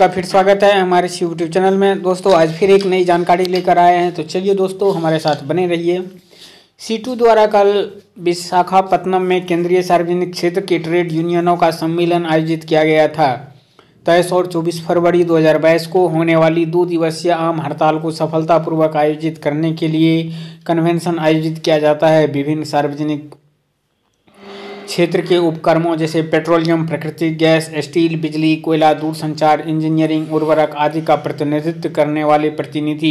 आपका फिर स्वागत है हमारे यूट्यूब चैनल में दोस्तों आज फिर एक नई जानकारी लेकर आए हैं तो चलिए दोस्तों हमारे साथ बने रहिए सीटू द्वारा कल विशाखापत्तनम में केंद्रीय सार्वजनिक क्षेत्र के ट्रेड यूनियनों का सम्मेलन आयोजित किया गया था तेईस और चौबीस फरवरी 2022 को होने वाली दो दिवसीय आम हड़ताल को सफलतापूर्वक आयोजित करने के लिए कन्वेंशन आयोजित किया जाता है विभिन्न सार्वजनिक क्षेत्र के उपक्रमों जैसे पेट्रोलियम प्राकृतिक गैस स्टील बिजली कोयला दूरसंचार इंजीनियरिंग उर्वरक आदि का प्रतिनिधित्व करने वाले प्रतिनिधि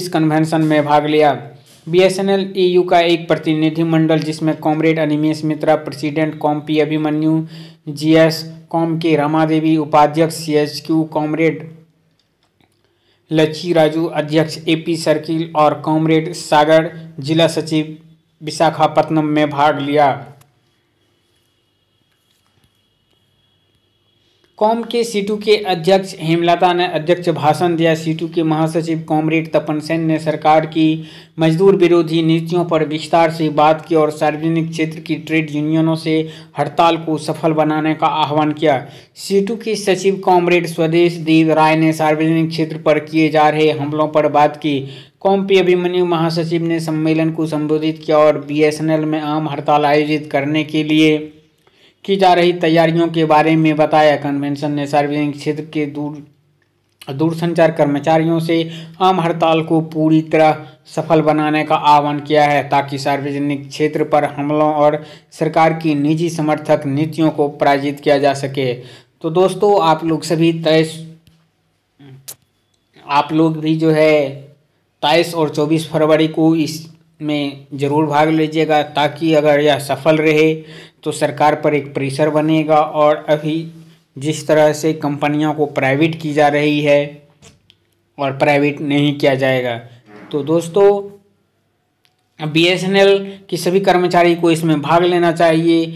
इस कन्वेंशन में भाग लिया बीएसएनएल ईयू e का एक प्रतिनिधिमंडल जिसमें comrade Animesh Mitra president com P Abhimanyu GS com K Rama Devi उपाध्यक्ष क्यू कॉमरेड लच्छी राजू अध्यक्ष ए पी सर्किल और कॉमरेड सागर जिला सचिव विशाखापत्तनम में भाग लिया कॉम के सीटू के अध्यक्ष हेमलता ने अध्यक्ष भाषण दिया सीटू के महासचिव कॉमरेड तपन सेन ने सरकार की मजदूर विरोधी नीतियों पर विस्तार से बात की और सार्वजनिक क्षेत्र की ट्रेड यूनियनों से हड़ताल को सफल बनाने का आह्वान किया सीटू के सचिव कॉमरेड स्वदेश देव राय ने सार्वजनिक क्षेत्र पर किए जा रहे हमलों पर बात की कॉम पी अभिमन्यु महासचिव ने सम्मेलन को संबोधित किया और बी में आम हड़ताल आयोजित करने के लिए की जा रही तैयारियों के बारे में बताया कन्वेंशन ने सार्वजनिक क्षेत्र के दूर दूरसंचार कर्मचारियों से आम हड़ताल को पूरी तरह सफल बनाने का आह्वान किया है ताकि सार्वजनिक क्षेत्र पर हमलों और सरकार की निजी समर्थक नीतियों को पराजित किया जा सके तो दोस्तों आप लोग सभी तय आप लोग भी जो है तेईस और चौबीस फरवरी को इस में ज़रूर भाग लीजिएगा ताकि अगर यह सफल रहे तो सरकार पर एक प्रेशर बनेगा और अभी जिस तरह से कंपनियों को प्राइवेट की जा रही है और प्राइवेट नहीं किया जाएगा तो दोस्तों बी एस एन एल की सभी कर्मचारी को इसमें भाग लेना चाहिए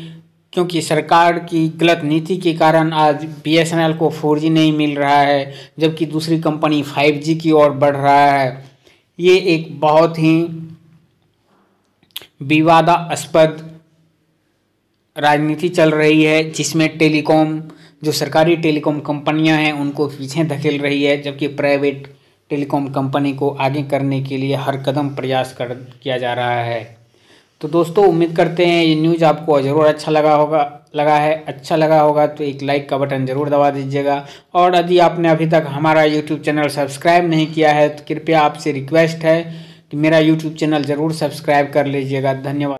क्योंकि सरकार की गलत नीति के कारण आज बी एस एन एल को फोर जी नहीं मिल रहा है जबकि दूसरी कंपनी फाइव जी की ओर बढ़ रहा है ये एक बहुत ही विवादास्पद राजनीति चल रही है जिसमें टेलीकॉम जो सरकारी टेलीकॉम कंपनियां हैं उनको पीछे धकेल रही है जबकि प्राइवेट टेलीकॉम कंपनी को आगे करने के लिए हर कदम प्रयास कर किया जा रहा है तो दोस्तों उम्मीद करते हैं ये न्यूज़ आपको ज़रूर अच्छा लगा होगा लगा है अच्छा लगा होगा तो एक लाइक का बटन ज़रूर दबा दीजिएगा और यदि आपने अभी तक हमारा यूट्यूब चैनल सब्सक्राइब नहीं किया है तो कृपया आपसे रिक्वेस्ट है कि मेरा यूट्यूब चैनल ज़रूर सब्सक्राइब कर लीजिएगा धन्यवाद